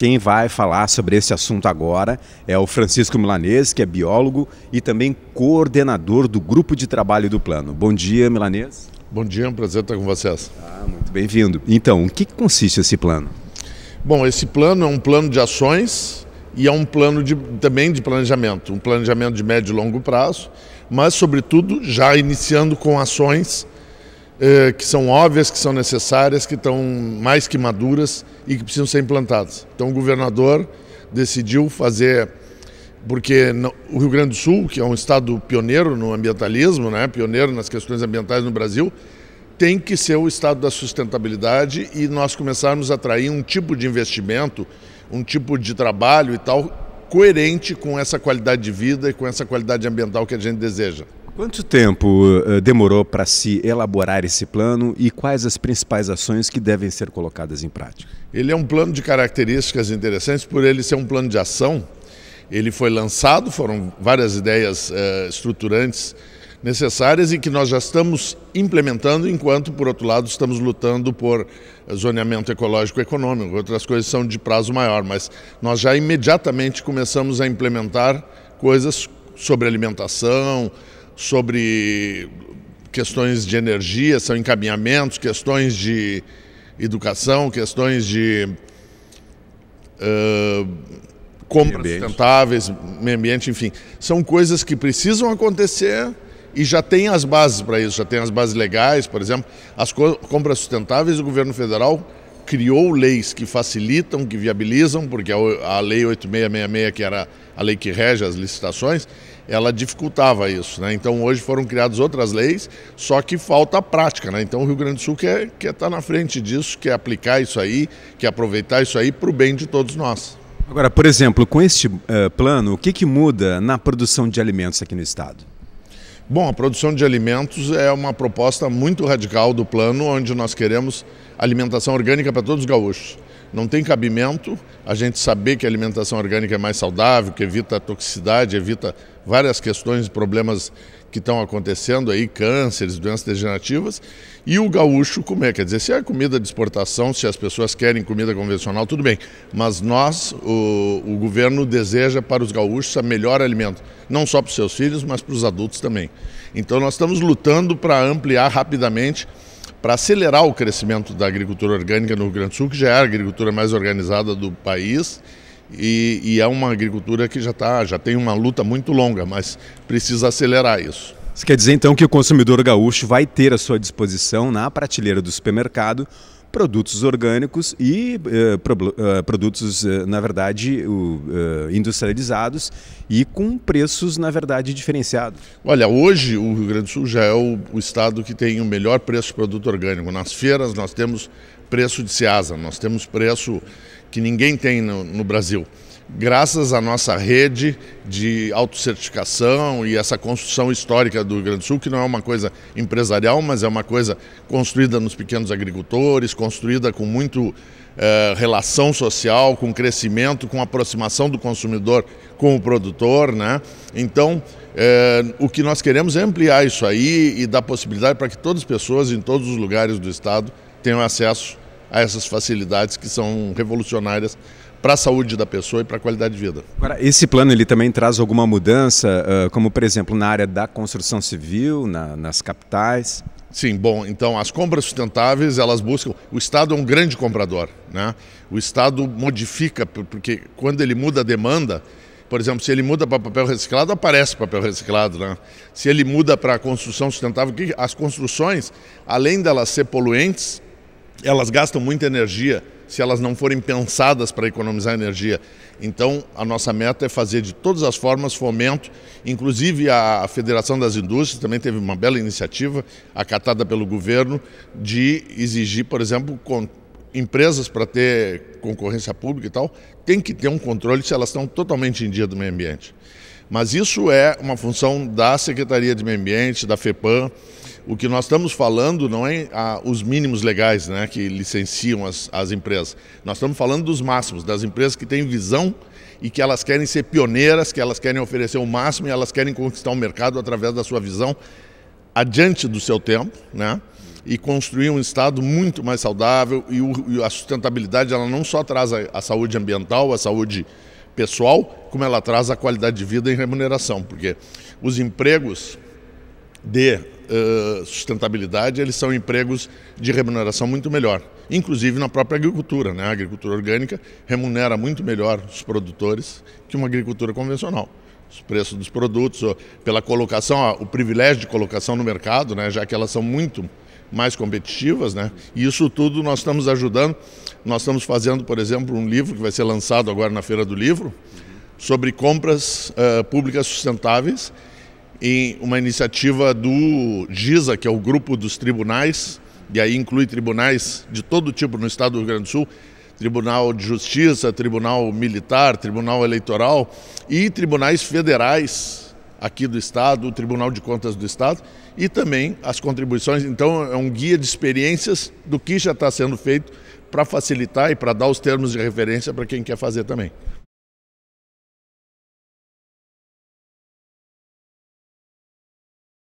Quem vai falar sobre esse assunto agora é o Francisco Milanese, que é biólogo e também coordenador do grupo de trabalho do plano. Bom dia, Milanese. Bom dia, é um prazer estar com vocês. Ah, muito bem-vindo. Então, o que consiste esse plano? Bom, esse plano é um plano de ações e é um plano de, também de planejamento, um planejamento de médio e longo prazo, mas, sobretudo, já iniciando com ações eh, que são óbvias, que são necessárias, que estão mais que maduras e que precisam ser implantadas. Então o governador decidiu fazer, porque o Rio Grande do Sul, que é um estado pioneiro no ambientalismo, né, pioneiro nas questões ambientais no Brasil, tem que ser o estado da sustentabilidade e nós começarmos a atrair um tipo de investimento, um tipo de trabalho e tal coerente com essa qualidade de vida e com essa qualidade ambiental que a gente deseja. Quanto tempo uh, demorou para se elaborar esse plano e quais as principais ações que devem ser colocadas em prática? Ele é um plano de características interessantes por ele ser um plano de ação. Ele foi lançado, foram várias ideias uh, estruturantes necessárias e que nós já estamos implementando, enquanto, por outro lado, estamos lutando por eh, zoneamento ecológico e econômico. Outras coisas são de prazo maior, mas nós já imediatamente começamos a implementar coisas sobre alimentação, sobre questões de energia, são encaminhamentos, questões de educação, questões de uh, compras meio sustentáveis, meio ambiente, enfim. São coisas que precisam acontecer e já tem as bases para isso, já tem as bases legais, por exemplo, as compras sustentáveis, o governo federal criou leis que facilitam, que viabilizam, porque a lei 8666, que era a lei que rege as licitações, ela dificultava isso. Né? Então hoje foram criadas outras leis, só que falta a prática. Né? Então o Rio Grande do Sul quer estar tá na frente disso, quer aplicar isso aí, quer aproveitar isso aí para o bem de todos nós. Agora, por exemplo, com este uh, plano, o que, que muda na produção de alimentos aqui no estado? Bom, a produção de alimentos é uma proposta muito radical do plano, onde nós queremos alimentação orgânica para todos os gaúchos não tem cabimento a gente saber que a alimentação orgânica é mais saudável, que evita a toxicidade, evita várias questões e problemas que estão acontecendo aí, cânceres, doenças degenerativas, e o gaúcho comer. Quer dizer, se é comida de exportação, se as pessoas querem comida convencional, tudo bem. Mas nós, o, o governo deseja para os gaúchos a melhor alimento, não só para os seus filhos, mas para os adultos também. Então nós estamos lutando para ampliar rapidamente para acelerar o crescimento da agricultura orgânica no Rio Grande do Sul, que já é a agricultura mais organizada do país e, e é uma agricultura que já, tá, já tem uma luta muito longa, mas precisa acelerar isso. Isso quer dizer então que o consumidor gaúcho vai ter à sua disposição na prateleira do supermercado produtos orgânicos e uh, eh, pro, uh, eh, produtos, uh, na verdade, industrializados e com preços, na verdade, diferenciados. Olha, hoje o Rio Grande do Sul já é o, o estado que tem o melhor preço de produto orgânico. Nas feiras nós temos preço de Ceasa, nós temos preço que ninguém tem no, no Brasil graças à nossa rede de autocertificação e essa construção histórica do Rio Grande do Sul, que não é uma coisa empresarial, mas é uma coisa construída nos pequenos agricultores, construída com muito eh, relação social, com crescimento, com aproximação do consumidor com o produtor. Né? Então, eh, o que nós queremos é ampliar isso aí e dar possibilidade para que todas as pessoas em todos os lugares do Estado tenham acesso a essas facilidades que são revolucionárias para a saúde da pessoa e para a qualidade de vida. Agora, esse plano ele também traz alguma mudança, uh, como por exemplo na área da construção civil, na, nas capitais? Sim, bom, então as compras sustentáveis, elas buscam. O Estado é um grande comprador, né? O Estado modifica, porque quando ele muda a demanda, por exemplo, se ele muda para papel reciclado, aparece papel reciclado, né? Se ele muda para construção sustentável, as construções, além delas ser poluentes, elas gastam muita energia se elas não forem pensadas para economizar energia. Então, a nossa meta é fazer de todas as formas fomento, inclusive a Federação das Indústrias também teve uma bela iniciativa, acatada pelo governo, de exigir, por exemplo, empresas para ter concorrência pública e tal, tem que ter um controle se elas estão totalmente em dia do meio ambiente. Mas isso é uma função da Secretaria de Meio Ambiente, da FEPAM, o que nós estamos falando não é ah, os mínimos legais né, que licenciam as, as empresas. Nós estamos falando dos máximos, das empresas que têm visão e que elas querem ser pioneiras, que elas querem oferecer o máximo e elas querem conquistar o mercado através da sua visão adiante do seu tempo, né? E construir um estado muito mais saudável e, o, e a sustentabilidade ela não só traz a, a saúde ambiental, a saúde pessoal, como ela traz a qualidade de vida e remuneração, porque os empregos de uh, sustentabilidade, eles são empregos de remuneração muito melhor, inclusive na própria agricultura. Né? A agricultura orgânica remunera muito melhor os produtores que uma agricultura convencional. Os preços dos produtos, pela colocação, o privilégio de colocação no mercado, né? já que elas são muito mais competitivas, né? E isso tudo nós estamos ajudando. Nós estamos fazendo, por exemplo, um livro que vai ser lançado agora na Feira do Livro sobre compras uh, públicas sustentáveis em uma iniciativa do GISA, que é o Grupo dos Tribunais, e aí inclui tribunais de todo tipo no estado do Rio Grande do Sul, Tribunal de Justiça, Tribunal Militar, Tribunal Eleitoral e tribunais federais aqui do Estado, o Tribunal de Contas do Estado e também as contribuições. Então, é um guia de experiências do que já está sendo feito para facilitar e para dar os termos de referência para quem quer fazer também.